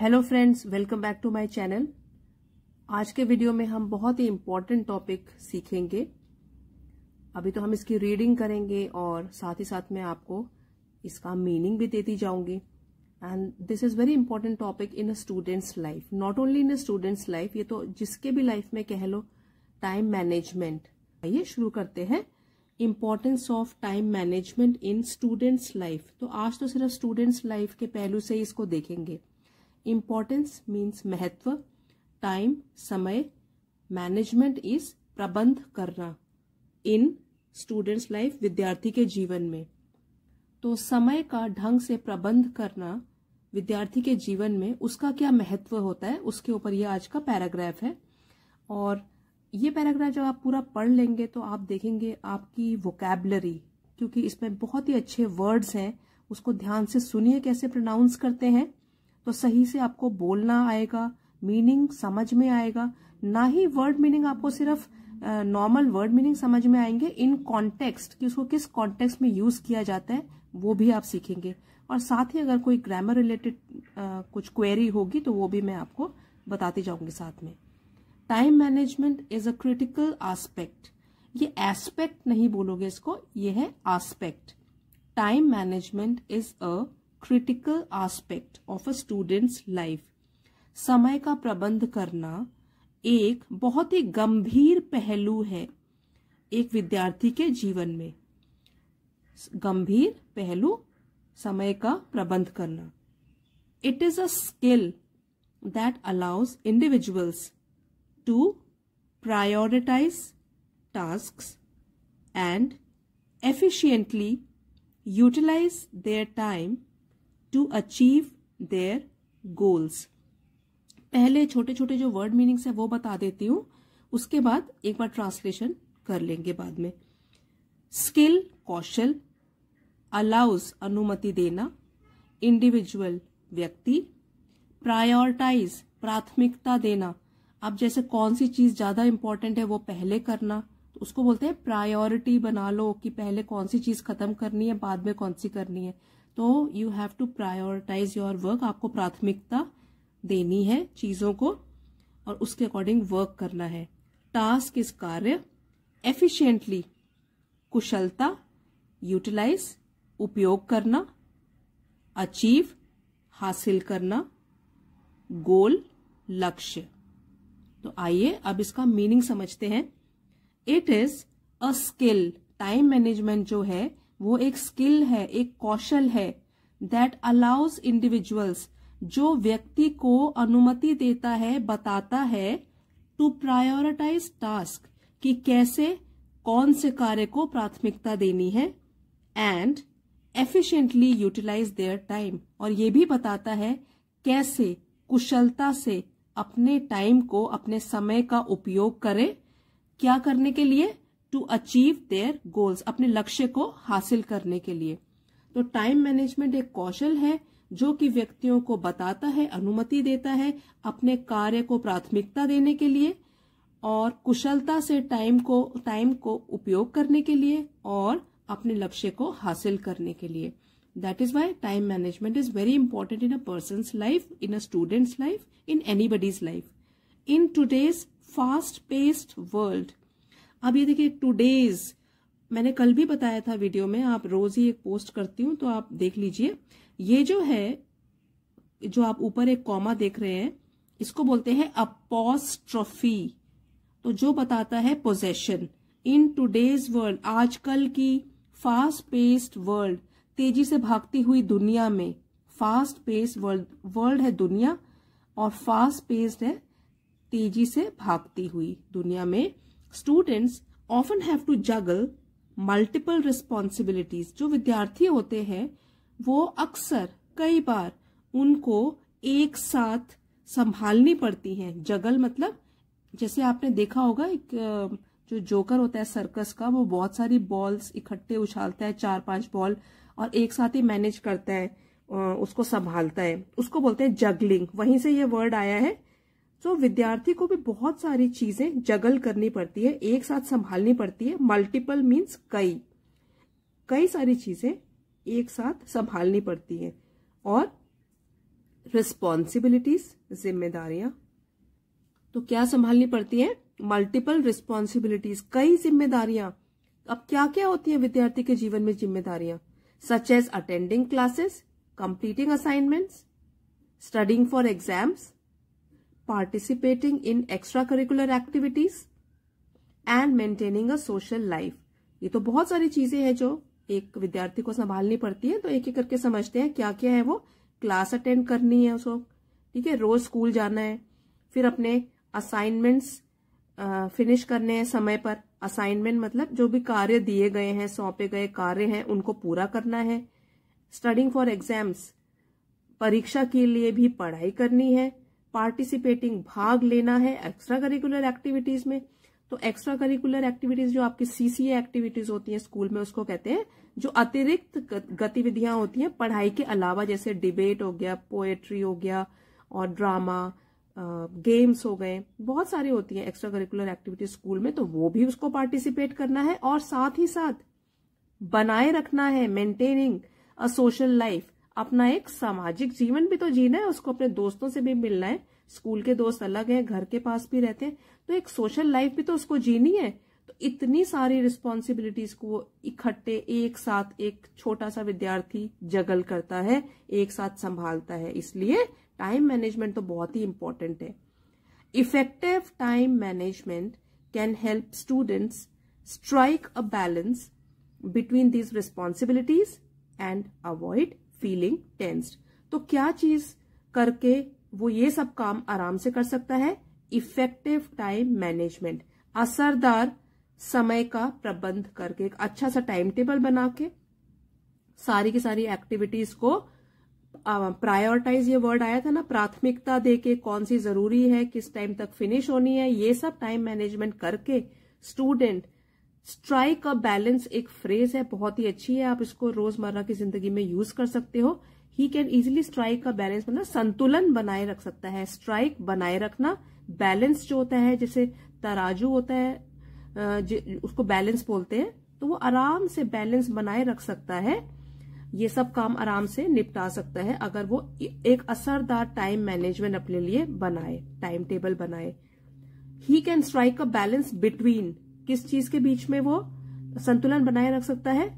Hello friends welcome back to my channel आज के video में हम बहुत ही इम्पोर्टेंट टॉपिक सीखेंगे अभी तो हम इसकी रीडिंग करेंगे और साथ ही साथ मैं आपको इसका मीनिंग भी देती जाऊंगी and this is very important topic in a students life not only in a students life ये तो जिसके भी लाइफ में कह लो टाइम मैनेजमेंट आइए शुरू करते हैं importance of time management in students life तो आज तो सिर्फ स्टूडेंट्स लाइफ के पहलू से ही इसको देखेंगे इम्पोर्टेंस मीन्स महत्व टाइम समय मैनेजमेंट इज प्रबंध करना इन स्टूडेंट्स लाइफ विद्यार्थी के जीवन में तो समय का ढंग से प्रबंध करना विद्यार्थी के जीवन में उसका क्या महत्व होता है उसके ऊपर ये आज का पैराग्राफ है और ये पैराग्राफ जब आप पूरा पढ़ लेंगे तो आप देखेंगे आपकी वोकेबलरी क्योंकि इसमें बहुत ही अच्छे वर्ड्स हैं उसको ध्यान से सुनिए कैसे प्रोनाउंस करते हैं तो सही से आपको बोलना आएगा मीनिंग समझ में आएगा ना ही वर्ड मीनिंग आपको सिर्फ नॉर्मल वर्ड मीनिंग समझ में आएंगे इन कॉन्टेक्स्ट कि उसको किस कॉन्टेक्स्ट में यूज किया जाता है वो भी आप सीखेंगे और साथ ही अगर कोई ग्रामर रिलेटेड कुछ क्वेरी होगी तो वो भी मैं आपको बताती जाऊंगी साथ में time management is a critical aspect ये एस्पेक्ट नहीं बोलोगे इसको ये है aspect time management is a critical aspect of a students life समय का प्रबंध करना एक बहुत ही गंभीर पहलू है एक विद्यार्थी के जीवन में गंभीर पहलू समय का प्रबंध करना it is a skill that allows individuals to prioritise task and efficiently utilise their time to achieve their goals पहले छोटे छोटे जो वर्ड मीनिंग्स है वो बता देती हूँ उसके बाद एक बार ट्रांसलेशन कर लेंगे बाद में स्किल कौशल अलाउज अनुमति देना इंडिविजुअल व्यक्ति प्रायोरिटाइज प्राथमिकता देना अब जैसे कौन सी चीज ज्यादा इंपॉर्टेंट है वो पहले करना तो उसको बोलते हैं प्रायोरिटी बना लो कि पहले कौन सी चीज खत्म करनी है बाद में कौन सी करनी है तो you have to prioritise your work आपको प्राथमिकता देनी है चीज़ों को और उसके अकॉर्डिंग वर्क करना है टास्क इस कार्य एफिशिएंटली कुशलता यूटिलाइज उपयोग करना अचीव हासिल करना गोल लक्ष्य तो आइए अब इसका मीनिंग समझते हैं it is a skill time management जो है वो एक स्किल है एक कौशल है दैट अलाउज इंडिविजुअल्स जो व्यक्ति को अनुमति देता है बताता है टू प्रायोरिटाइज टास्क कि कैसे कौन से कार्य को प्राथमिकता देनी है and efficiently utilize their time और ये भी बताता है कैसे कुशलता से अपने टाइम को अपने समय का उपयोग करें क्या करने के लिए टू अचीव देयर गोल्स अपने लक्ष्य को हासिल करने के लिए तो टाइम मैनेजमेंट एक कौशल है जो कि व्यक्तियों को बताता है अनुमति देता है अपने कार्य को प्राथमिकता देने के लिए और कुशलता से टाइम को टाइम को उपयोग करने के लिए और अपने लक्ष्य को हासिल करने के लिए that is why time management is very important in a person life in a students life in anybody's life in today's fast paced world अब ये देखिए टू डेज मैंने कल भी बताया था वीडियो में आप रोज ही एक पोस्ट करती हूं तो आप देख लीजिए ये जो है जो आप ऊपर एक कॉमा देख रहे हैं इसको बोलते हैं अपोस्ट्रॉफी तो जो बताता है पोजेशन इन टूडेज वर्ल्ड आजकल की फास्ट पेस्ड वर्ल्ड तेजी से भागती हुई दुनिया में फास्ट पेस्ड वर्ल्ड वर्ल्ड है दुनिया और फास्ट पेस्ड है तेजी से भागती हुई दुनिया में students often have to juggle multiple responsibilities जो विद्यार्थी होते हैं वो अक्सर कई बार उनको एक साथ संभालनी पड़ती हैं जगल मतलब जैसे आपने देखा होगा एक जो जोकर होता है सर्कस का वो बहुत सारी बॉल्स इकट्ठे उछालता है चार पांच बॉल और एक साथ ही मैनेज करता है उसको संभालता है उसको बोलते हैं जगलिंग वहीं से ये वर्ड आया है सो so, विद्यार्थी को भी बहुत सारी चीजें जगल करनी पड़ती है एक साथ संभालनी पड़ती है मल्टीपल मीन्स कई कई सारी चीजें एक साथ संभालनी पड़ती है और रिस्पॉन्सिबिलिटीज जिम्मेदारियां तो क्या संभालनी पड़ती है मल्टीपल रिस्पॉन्सिबिलिटीज कई जिम्मेदारियां अब क्या क्या होती है विद्यार्थी के जीवन में जिम्मेदारियां such as attending classes completing assignments studying for exams participating in extracurricular activities and maintaining a social life ये तो बहुत सारी चीजें हैं जो एक विद्यार्थी को संभालनी पड़ती है तो एक एक करके समझते हैं क्या क्या है वो क्लास अटेंड करनी है उसको ठीक है रोज स्कूल जाना है फिर अपने असाइनमेंट्स फिनिश करने हैं समय पर असाइनमेंट मतलब जो भी कार्य दिए गए हैं सौंपे गए कार्य हैं उनको पूरा करना है स्टडिंग फॉर एग्जाम्स परीक्षा के लिए भी पढ़ाई करनी है पार्टिसिपेटिंग भाग लेना है एक्स्ट्रा करिकुलर एक्टिविटीज में तो एक्स्ट्रा करिकुलर एक्टिविटीज जो आपकी सीसीए एक्टिविटीज होती है स्कूल में उसको कहते हैं जो अतिरिक्त गतिविधियां होती हैं पढ़ाई के अलावा जैसे डिबेट हो गया पोएट्री हो गया और ड्रामा गेम्स हो गए बहुत सारी होती हैं एक्स्ट्रा करिकुलर एक्टिविटीज स्कूल में तो वो भी उसको पार्टिसिपेट करना है और साथ ही साथ बनाए रखना है मेंटेनिंग अ सोशल लाइफ अपना एक सामाजिक जीवन भी तो जीना है उसको अपने दोस्तों से भी मिलना है स्कूल के दोस्त अलग हैं घर के पास भी रहते हैं तो एक सोशल लाइफ भी तो उसको जीनी है तो इतनी सारी रिस्पॉन्सिबिलिटीज को वो इकट्ठे एक साथ एक छोटा सा विद्यार्थी जगल करता है एक साथ संभालता है इसलिए टाइम मैनेजमेंट तो बहुत ही इंपॉर्टेंट है effective time management can help students strike a balance between these responsibilities and avoid feeling tensed तो क्या चीज करके वो ये सब काम आराम से कर सकता है इफेक्टिव टाइम मैनेजमेंट असरदार समय का प्रबंध करके एक अच्छा सा टाइम टेबल बना के सारी की सारी एक्टिविटीज को प्रायोरिटाइज ये वर्ड आया था ना प्राथमिकता दे के कौन सी जरूरी है किस टाइम तक फिनिश होनी है ये सब टाइम मैनेजमेंट करके स्टूडेंट स्ट्राइक अ बैलेंस एक फ्रेज है बहुत ही अच्छी है आप इसको रोजमर्रा की जिंदगी में यूज कर सकते हो ही कैन इजिली स्ट्राइक का बैलेंस मतलब संतुलन बनाए रख सकता है स्ट्राइक बनाए रखना बैलेंस जो होता है जैसे तराजू होता है उसको बैलेंस बोलते हैं तो वो आराम से बैलेंस बनाए रख सकता है ये सब काम आराम से निपटा सकता है अगर वो एक असरदार टाइम मैनेजमेंट अपने लिए बनाए टाइम टेबल बनाए he can strike a balance between किस चीज के बीच में वो संतुलन बनाए रख सकता है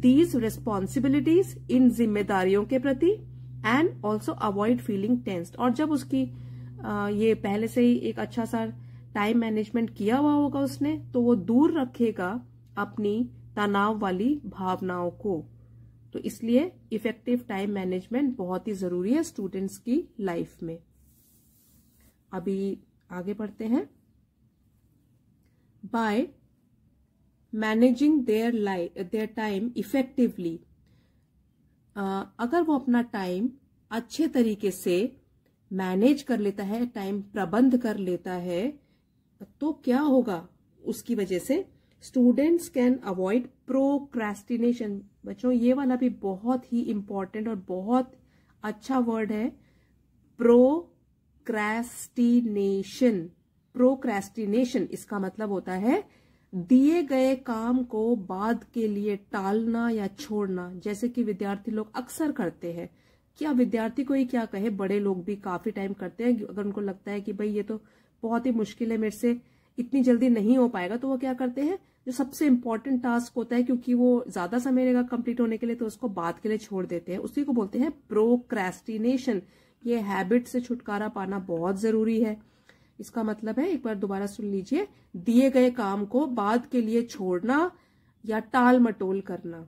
दीज रेस्पॉन्सिबिलिटीज इन जिम्मेदारियों के प्रति and also avoid feeling tense और जब उसकी आ, ये पहले से ही एक अच्छा सा टाइम मैनेजमेंट किया हुआ होगा उसने तो वो दूर रखेगा अपनी तनाव वाली भावनाओं को तो इसलिए इफेक्टिव टाइम मैनेजमेंट बहुत ही जरूरी है स्टूडेंट्स की लाइफ में अभी आगे बढ़ते हैं by managing their life their time effectively अगर वो अपना टाइम अच्छे तरीके से मैनेज कर लेता है टाइम प्रबंध कर लेता है तो क्या होगा उसकी वजह से स्टूडेंट्स कैन अवॉइड प्रोक्रेस्टिनेशन बच्चों ये वाला भी बहुत ही इम्पोर्टेंट और बहुत अच्छा वर्ड है प्रोक्रेस्टिनेशन प्रोक्रेस्टिनेशन इसका मतलब होता है दिए गए काम को बाद के लिए टालना या छोड़ना जैसे कि विद्यार्थी लोग अक्सर करते हैं क्या विद्यार्थी को ही क्या कहे बड़े लोग भी काफी टाइम करते हैं अगर उनको लगता है कि भाई ये तो बहुत ही मुश्किल है मेरे से इतनी जल्दी नहीं हो पाएगा तो वो क्या करते हैं जो सबसे इम्पोर्टेंट टास्क होता है क्योंकि वो ज्यादा समय रहेगा कंप्लीट होने के लिए तो उसको बाद के लिए छोड़ देते हैं उसी को बोलते हैं प्रोक्रेस्टिनेशन ये हैबिट से छुटकारा पाना बहुत जरूरी है इसका मतलब है एक बार दोबारा सुन लीजिए दिए गए काम को बाद के लिए छोड़ना या टाल मटोल करना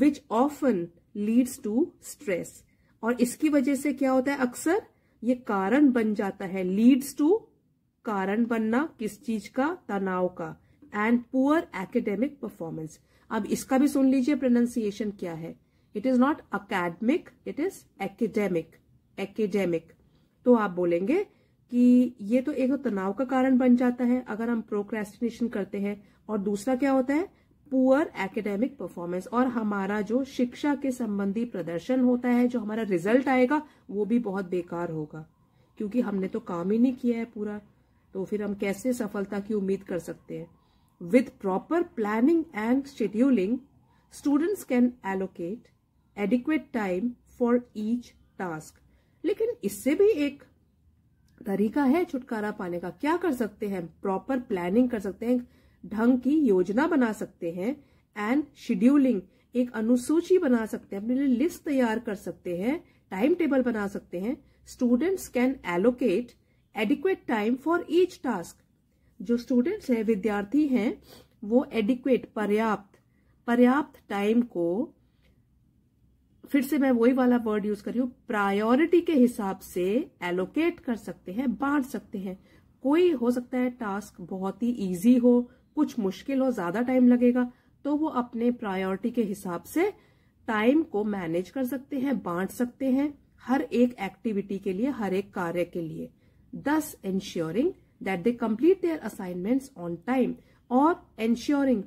which often leads to stress और इसकी वजह से क्या होता है अक्सर ये कारण बन जाता है लीड्स टू कारण बनना किस चीज का तनाव का एंड पुअर एकेडेमिक परफॉर्मेंस अब इसका भी सुन लीजिए प्रोनाउंसिएशन क्या है it is not academic it is academic academic तो आप बोलेंगे कि ये तो एक तो तनाव का कारण बन जाता है अगर हम प्रोक्रेस्टिनेशन करते हैं और दूसरा क्या होता है पुअर एकेडमिक परफॉर्मेंस और हमारा जो शिक्षा के संबंधी प्रदर्शन होता है जो हमारा रिजल्ट आएगा वो भी बहुत बेकार होगा क्योंकि हमने तो काम ही नहीं किया है पूरा तो फिर हम कैसे सफलता की उम्मीद कर सकते हैं with proper planning and scheduling students can allocate adequate time for each task लेकिन इससे भी एक तरीका है छुटकारा पाने का क्या कर सकते हैं प्रॉपर प्लानिंग कर सकते हैं ढंग की योजना बना सकते हैं एंड शेड्यूलिंग एक अनुसूची बना सकते हैं अपने लिए लिस्ट तैयार कर सकते हैं टाइम टेबल बना सकते हैं students can allocate adequate time for each task जो स्टूडेंट्स है विद्यार्थी हैं वो एडिक्वेट पर्याप्त पर्याप्त टाइम को फिर से मैं वही वाला वर्ड यूज करी हूँ प्रायोरिटी के हिसाब से एलोकेट कर सकते हैं बांट सकते हैं कोई हो सकता है टास्क बहुत ही इजी हो कुछ मुश्किल हो ज्यादा टाइम लगेगा तो वो अपने प्रायोरिटी के हिसाब से टाइम को मैनेज कर सकते हैं बांट सकते हैं हर एक एक्टिविटी के लिए हर एक कार्य के लिए thus ensuring that they complete their assignments on time और एंश्योरिंग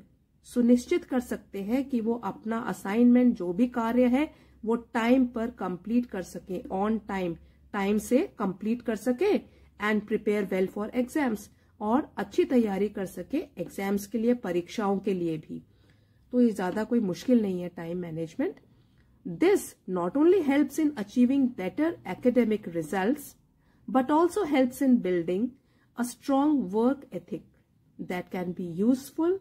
सुनिश्चित कर सकते हैं कि वो अपना असाइनमेंट जो भी कार्य है वो टाइम पर कंप्लीट कर सके ऑन टाइम टाइम से कंप्लीट कर सके and prepare well for exams और अच्छी तैयारी कर सके एग्जाम्स के लिए परीक्षाओं के लिए भी तो ये ज्यादा कोई मुश्किल नहीं है time management this not only helps in achieving better academic results but also helps in building a strong work ethic that can be useful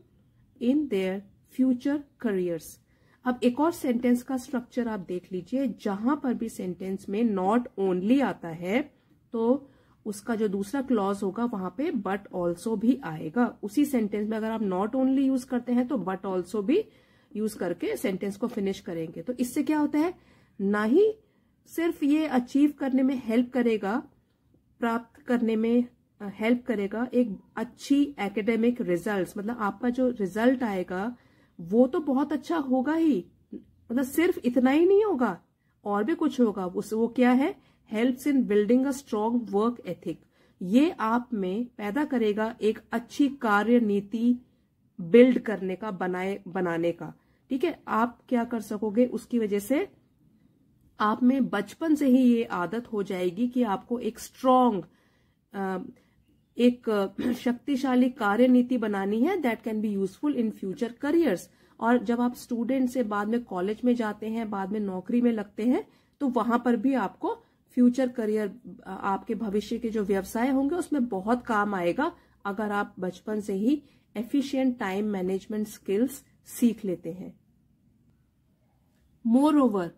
in their future careers अब एक और सेंटेंस का स्ट्रक्चर आप देख लीजिए जहां पर भी सेंटेंस में नॉट ओनली आता है तो उसका जो दूसरा क्लॉज होगा वहां पे बट ऑल्सो भी आएगा उसी सेंटेंस में अगर आप नॉट ओनली यूज करते हैं तो बट ऑल्सो भी यूज करके सेंटेंस को फिनिश करेंगे तो इससे क्या होता है ना ही सिर्फ ये अचीव करने में हेल्प करेगा प्राप्त करने में हेल्प करेगा एक अच्छी एकेडमिक रिजल्ट्स मतलब आपका जो रिजल्ट आएगा वो तो बहुत अच्छा होगा ही मतलब सिर्फ इतना ही नहीं होगा और भी कुछ होगा उस वो क्या है helps in building a strong work ethic ये आप में पैदा करेगा एक अच्छी कार्य नीति बिल्ड करने का बनाए बनाने का ठीक है आप क्या कर सकोगे उसकी वजह से आप में बचपन से ही ये आदत हो जाएगी कि आपको एक स्ट्रांग एक शक्तिशाली कार्य नीति बनानी है that can be useful in future careers और जब आप स्टूडेंट से बाद में कॉलेज में जाते हैं बाद में नौकरी में लगते हैं तो वहां पर भी आपको फ्यूचर करियर आपके भविष्य के जो व्यवसाय होंगे उसमें बहुत काम आएगा अगर आप बचपन से ही एफिशिएंट टाइम मैनेजमेंट स्किल्स सीख लेते हैं moreover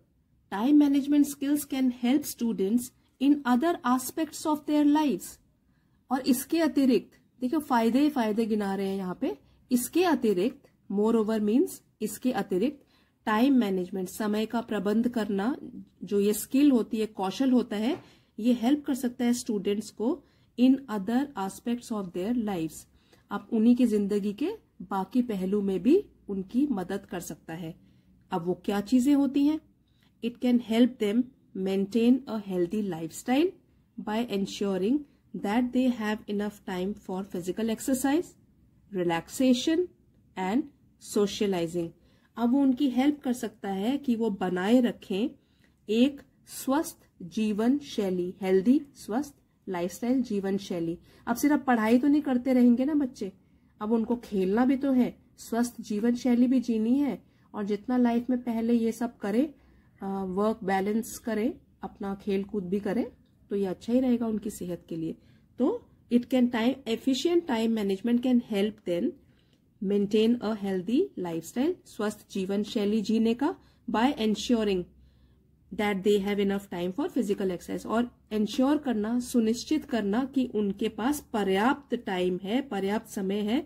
time management skills can help students in other aspects of their lives और इसके अतिरिक्त देखियो फायदे ही फायदे गिना रहे हैं यहाँ पे इसके अतिरिक्त मोर ओवर मीन्स इसके अतिरिक्त टाइम मैनेजमेंट समय का प्रबंध करना जो ये स्किल होती है कौशल होता है ये हेल्प कर सकता है स्टूडेंट्स को in other aspects of their lives आप उन्हीं की जिंदगी के बाकी पहलू में भी उनकी मदद कर सकता है अब वो क्या चीजें होती हैं it can help them maintain a healthy life style by ensuring that they have enough time for physical exercise, relaxation and socializing. अब वो उनकी हेल्प कर सकता है कि वो बनाए रखें एक स्वस्थ जीवन शैली हेल्दी स्वस्थ लाइफस्टाइल जीवन शैली अब सिर्फ पढ़ाई तो नहीं करते रहेंगे ना बच्चे अब उनको खेलना भी तो है स्वस्थ जीवन शैली भी जीनी है और जितना लाइफ में पहले ये सब करे वर्क बैलेंस करे अपना खेल कूद भी करें तो ये अच्छा ही रहेगा उनकी सेहत के लिए तो it can time efficient time management can help then maintain a healthy lifestyle स्वस्थ जीवन शैली जीने का by ensuring that they have enough time for physical exercise और एंश्योर करना सुनिश्चित करना कि उनके पास पर्याप्त टाइम है पर्याप्त समय है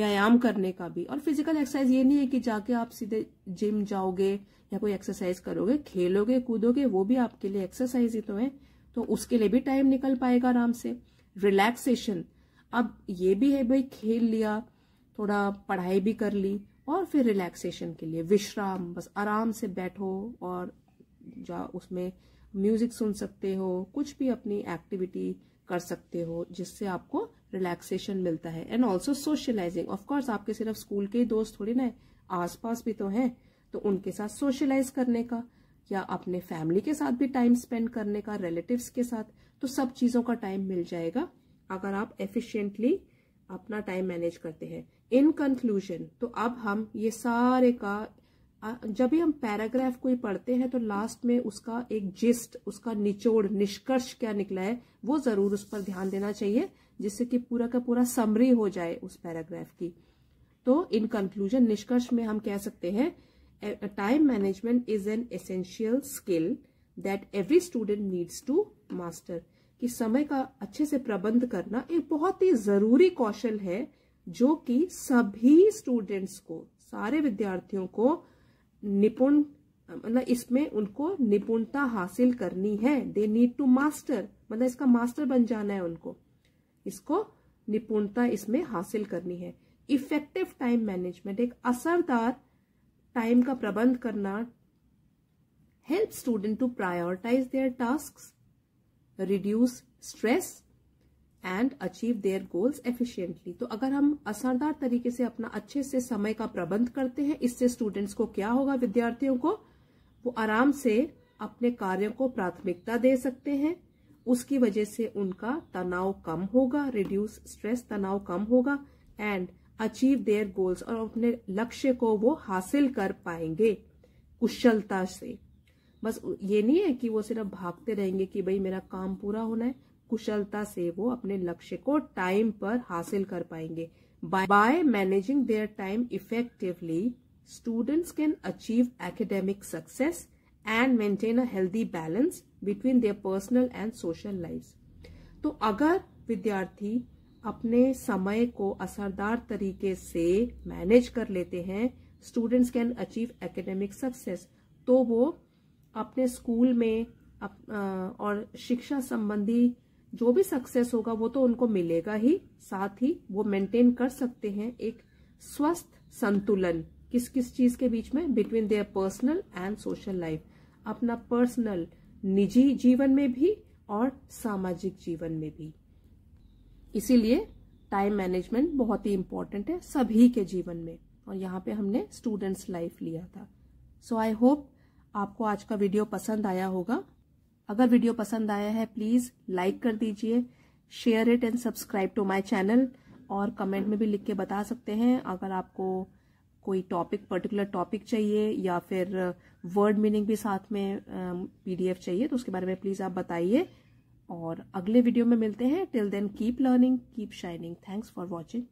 व्यायाम करने का भी और फिजिकल एक्सरसाइज ये नहीं है कि जाके आप सीधे जिम जाओगे या कोई एक्सरसाइज करोगे खेलोगे कूदोगे वो भी आपके लिए एक्सरसाइज ही तो है तो उसके लिए भी टाइम निकल पाएगा आराम से रिलैक्सेशन अब ये भी है भाई खेल लिया थोड़ा पढ़ाई भी कर ली और फिर रिलैक्सेशन के लिए विश्राम बस आराम से बैठो और जा उसमें म्यूजिक सुन सकते हो कुछ भी अपनी एक्टिविटी कर सकते हो जिससे आपको रिलैक्सेशन मिलता है एंड ऑल्सो सोशलाइजिंग ऑफकोर्स आपके सिर्फ स्कूल के ही दोस्त थोड़ी ना आसपास भी तो हैं तो उनके साथ सोशलाइज करने का या अपने फैमिली के साथ भी टाइम स्पेंड करने का रिलेटिव्स के साथ तो सब चीज़ों का टाइम मिल जाएगा अगर आप एफिशिएंटली अपना टाइम मैनेज करते हैं इन कंक्लूजन तो अब हम ये सारे का जब भी हम पैराग्राफ कोई पढ़ते हैं तो लास्ट में उसका एक जिस्ट उसका निचोड़ निष्कर्ष क्या निकला है वो जरूर उस पर ध्यान देना चाहिए जिससे कि पूरा का पूरा समरी हो जाए उस पैराग्राफ की तो इन कंक्लूजन निष्कर्ष में हम कह सकते हैं time management is an essential skill that every student needs to master कि समय का अच्छे से प्रबंध करना एक बहुत ही जरूरी कौशल है जो कि सभी स्टूडेंट्स को सारे विद्यार्थियों को निपुण मतलब इसमें उनको निपुणता हासिल करनी है दे नीड टू मास्टर मतलब इसका मास्टर बन जाना है उनको इसको निपुणता इसमें हासिल करनी है इफेक्टिव टाइम मैनेजमेंट एक असरदार टाइम का प्रबंध करना help student to prioritize their task reduce stress and achieve their goals efficiently तो अगर हम असरदार तरीके से अपना अच्छे से समय का प्रबंध करते हैं इससे स्टूडेंट्स को क्या होगा विद्यार्थियों को वो आराम से अपने कार्यों को प्राथमिकता दे सकते हैं उसकी वजह से उनका तनाव कम होगा रिड्यूस स्ट्रेस तनाव कम होगा एंड अचीव देयर गोल्स और अपने लक्ष्य को वो हासिल कर पाएंगे कुशलता से बस ये नहीं है कि वो सिर्फ भागते रहेंगे कि भाई मेरा काम पूरा होना है कुशलता से वो अपने लक्ष्य को टाइम पर हासिल कर पाएंगे by managing their time effectively students can achieve academic success and maintain a healthy balance between their personal and social life तो अगर विद्यार्थी अपने समय को असरदार तरीके से मैनेज कर लेते हैं students can achieve academic success तो वो अपने स्कूल में अप, आ, और शिक्षा संबंधी जो भी सक्सेस होगा वो तो उनको मिलेगा ही साथ ही वो मेंटेन कर सकते हैं एक स्वस्थ संतुलन किस किस चीज के बीच में between their personal and social life अपना पर्सनल निजी जीवन में भी और सामाजिक जीवन में भी इसीलिए टाइम मैनेजमेंट बहुत ही इम्पॉर्टेंट है सभी के जीवन में और यहाँ पे हमने स्टूडेंट्स लाइफ लिया था सो आई होप आपको आज का वीडियो पसंद आया होगा अगर वीडियो पसंद आया है प्लीज लाइक कर दीजिए share it and subscribe to my channel और कमेंट में भी लिख के बता सकते हैं अगर आपको कोई टॉपिक पर्टिकुलर टॉपिक चाहिए या फिर वर्ड मीनिंग भी साथ में पीडीएफ चाहिए तो उसके बारे में प्लीज आप बताइए और अगले वीडियो में मिलते हैं till then keep learning keep shining thanks for watching